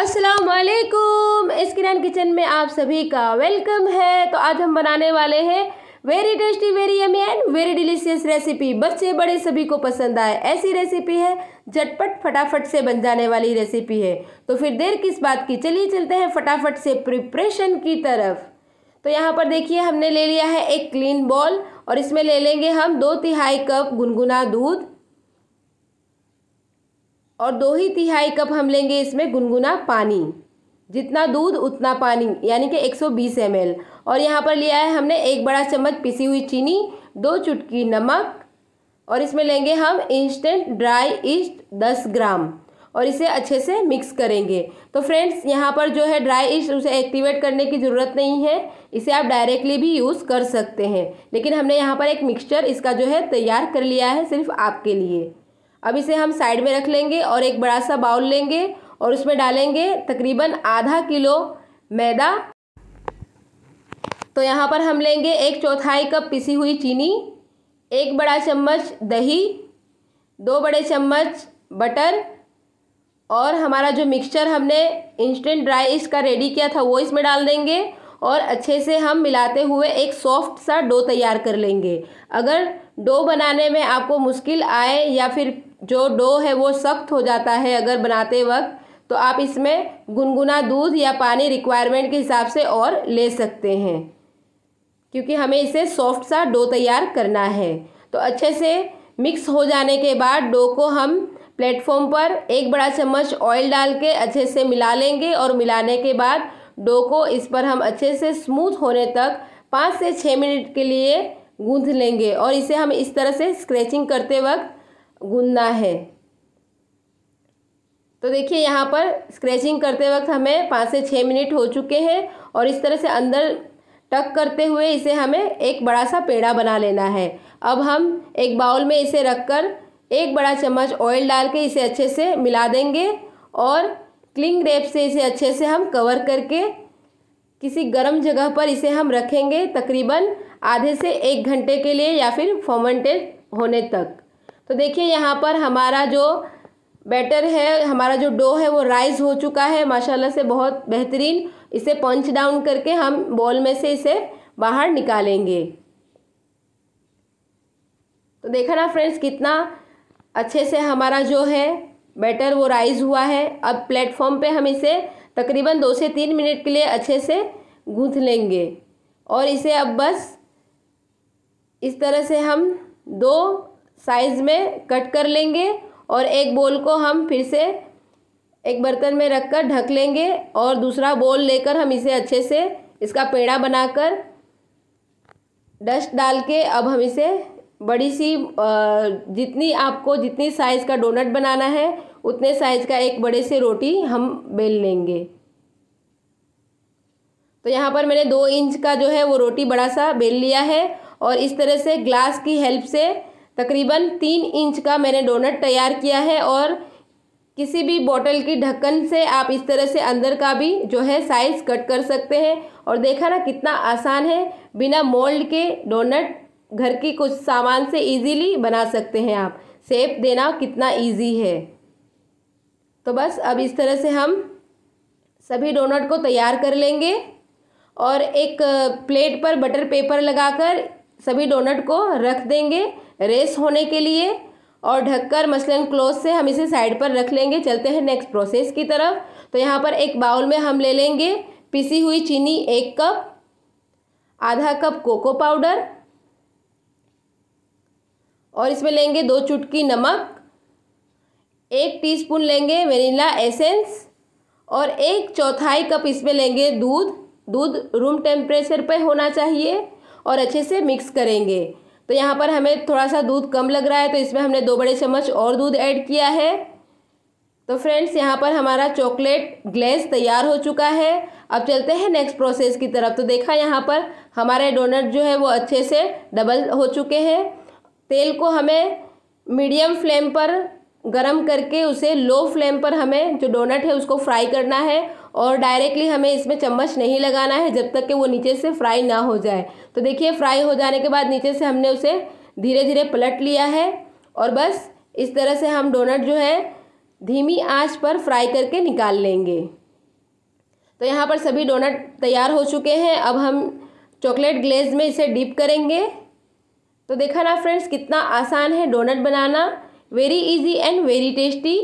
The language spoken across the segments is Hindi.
असलकुम इस किरण किचन में आप सभी का वेलकम है तो आज हम बनाने वाले हैं very tasty very yummy and very delicious recipe बच्चे बड़े सभी को पसंद आए ऐसी रेसिपी है झटपट फटाफट से बन जाने वाली रेसिपी है तो फिर देर किस बात की चलिए चलते हैं फटाफट से प्रिपरेशन की तरफ तो यहाँ पर देखिए हमने ले लिया है एक क्लीन बॉल और इसमें ले लेंगे हम दो तिहाई कप गुनगुना दूध और दो ही तिहाई कप हम लेंगे इसमें गुनगुना पानी जितना दूध उतना पानी यानी कि 120 सौ और यहाँ पर लिया है हमने एक बड़ा चम्मच पिसी हुई चीनी दो चुटकी नमक और इसमें लेंगे हम इंस्टेंट ड्राई ईस्ट दस ग्राम और इसे अच्छे से मिक्स करेंगे तो फ्रेंड्स यहाँ पर जो है ड्राई ईस्ट उसे एक्टिवेट करने की ज़रूरत नहीं है इसे आप डायरेक्टली भी यूज़ कर सकते हैं लेकिन हमने यहाँ पर एक मिक्सचर इसका जो है तैयार कर लिया है सिर्फ आपके लिए अब इसे हम साइड में रख लेंगे और एक बड़ा सा बाउल लेंगे और उसमें डालेंगे तकरीबन आधा किलो मैदा तो यहाँ पर हम लेंगे एक चौथाई कप पिसी हुई चीनी एक बड़ा चम्मच दही दो बड़े चम्मच बटर और हमारा जो मिक्सचर हमने इंस्टेंट ड्राई इसका का रेडी किया था वो इसमें डाल देंगे और अच्छे से हम मिलाते हुए एक सॉफ्ट सा डो तैयार कर लेंगे अगर डो बनाने में आपको मुश्किल आए या फिर जो डो है वो सख्त हो जाता है अगर बनाते वक्त तो आप इसमें गुनगुना दूध या पानी रिक्वायरमेंट के हिसाब से और ले सकते हैं क्योंकि हमें इसे सॉफ्ट सा डो तैयार करना है तो अच्छे से मिक्स हो जाने के बाद डो को हम प्लेटफॉर्म पर एक बड़ा चम्मच ऑयल डाल के अच्छे से मिला लेंगे और मिलाने के बाद डो को इस पर हम अच्छे से स्मूथ होने तक पाँच से छः मिनट के लिए गूँध लेंगे और इसे हम इस तरह से स्क्रैचिंग करते वक्त गूंदना है तो देखिए यहाँ पर स्क्रैचिंग करते वक्त हमें पाँच से छः मिनट हो चुके हैं और इस तरह से अंदर टक करते हुए इसे हमें एक बड़ा सा पेड़ा बना लेना है अब हम एक बाउल में इसे रखकर एक बड़ा चम्मच ऑयल डाल के इसे अच्छे से मिला देंगे और क्लिंग रेप से इसे अच्छे से हम कवर करके किसी गर्म जगह पर इसे हम रखेंगे तकरीबन आधे से एक घंटे के लिए या फिर फॉर्मेंटेड होने तक तो देखिए यहाँ पर हमारा जो बैटर है हमारा जो डो है वो राइज हो चुका है माशाल्लाह से बहुत बेहतरीन इसे पंच डाउन करके हम बॉल में से इसे बाहर निकालेंगे तो देखा ना फ्रेंड्स कितना अच्छे से हमारा जो है बैटर वो राइज हुआ है अब प्लेटफॉर्म पे हम इसे तकरीबन दो से तीन मिनट के लिए अच्छे से गूँथ लेंगे और इसे अब बस इस तरह से हम दो साइज में कट कर लेंगे और एक बोल को हम फिर से एक बर्तन में रखकर ढक लेंगे और दूसरा बोल लेकर हम इसे अच्छे से इसका पेड़ा बनाकर डस्ट डाल के अब हम इसे बड़ी सी जितनी आपको जितनी साइज़ का डोनट बनाना है उतने साइज़ का एक बड़े से रोटी हम बेल लेंगे तो यहाँ पर मैंने दो इंच का जो है वो रोटी बड़ा सा बेल लिया है और इस तरह से ग्लास की हेल्प से तकरीबन तीन इंच का मैंने डोनट तैयार किया है और किसी भी बोतल की ढक्कन से आप इस तरह से अंदर का भी जो है साइज़ कट कर सकते हैं और देखा ना कितना आसान है बिना मोल्ड के डोनट घर की कुछ सामान से इजीली बना सकते हैं आप सेप देना कितना इजी है तो बस अब इस तरह से हम सभी डोनट को तैयार कर लेंगे और एक प्लेट पर बटर पेपर लगाकर सभी डोनट को रख देंगे रेस होने के लिए और ढककर मसलन क्लोज से हम इसे साइड पर रख लेंगे चलते हैं नेक्स्ट प्रोसेस की तरफ तो यहाँ पर एक बाउल में हम ले लेंगे पिसी हुई चीनी एक कप आधा कप कोको पाउडर और इसमें लेंगे दो चुटकी नमक एक टीस्पून लेंगे वेनिला एसेंस और एक चौथाई कप इसमें लेंगे दूध दूध रूम टेम्परेचर पर होना चाहिए और अच्छे से मिक्स करेंगे तो यहाँ पर हमें थोड़ा सा दूध कम लग रहा है तो इसमें हमने दो बड़े चम्मच और दूध ऐड किया है तो फ्रेंड्स यहाँ पर हमारा चॉकलेट ग्लेस तैयार हो चुका है अब चलते हैं नेक्स्ट प्रोसेस की तरफ तो देखा यहाँ पर हमारे डोनट जो है वो अच्छे से डबल हो चुके हैं तेल को हमें मीडियम फ्लेम पर गरम करके उसे लो फ्लेम पर हमें जो डोनट है उसको फ्राई करना है और डायरेक्टली हमें इसमें चम्मच नहीं लगाना है जब तक कि वो नीचे से फ्राई ना हो जाए तो देखिए फ्राई हो जाने के बाद नीचे से हमने उसे धीरे धीरे पलट लिया है और बस इस तरह से हम डोनट जो है धीमी आंच पर फ्राई करके निकाल लेंगे तो यहाँ पर सभी डोनट तैयार हो चुके हैं अब हम चॉकलेट ग्लेज में इसे डीप करेंगे तो देखा ना फ्रेंड्स कितना आसान है डोनट बनाना very easy and very tasty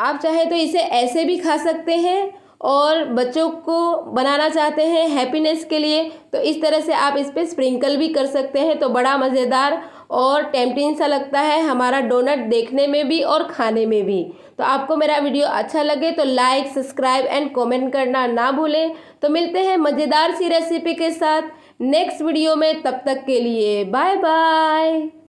आप चाहे तो इसे ऐसे भी खा सकते हैं और बच्चों को बनाना चाहते हैं हैप्पीनेस के लिए तो इस तरह से आप इस पर स्प्रिंकल भी कर सकते हैं तो बड़ा मज़ेदार और टेम्पटिंग सा लगता है हमारा डोनट देखने में भी और खाने में भी तो आपको मेरा वीडियो अच्छा लगे तो लाइक सब्सक्राइब एंड कमेंट करना ना भूलें तो मिलते हैं मज़ेदार सी रेसिपी के साथ नेक्स्ट वीडियो में तब तक के लिए बाय बाय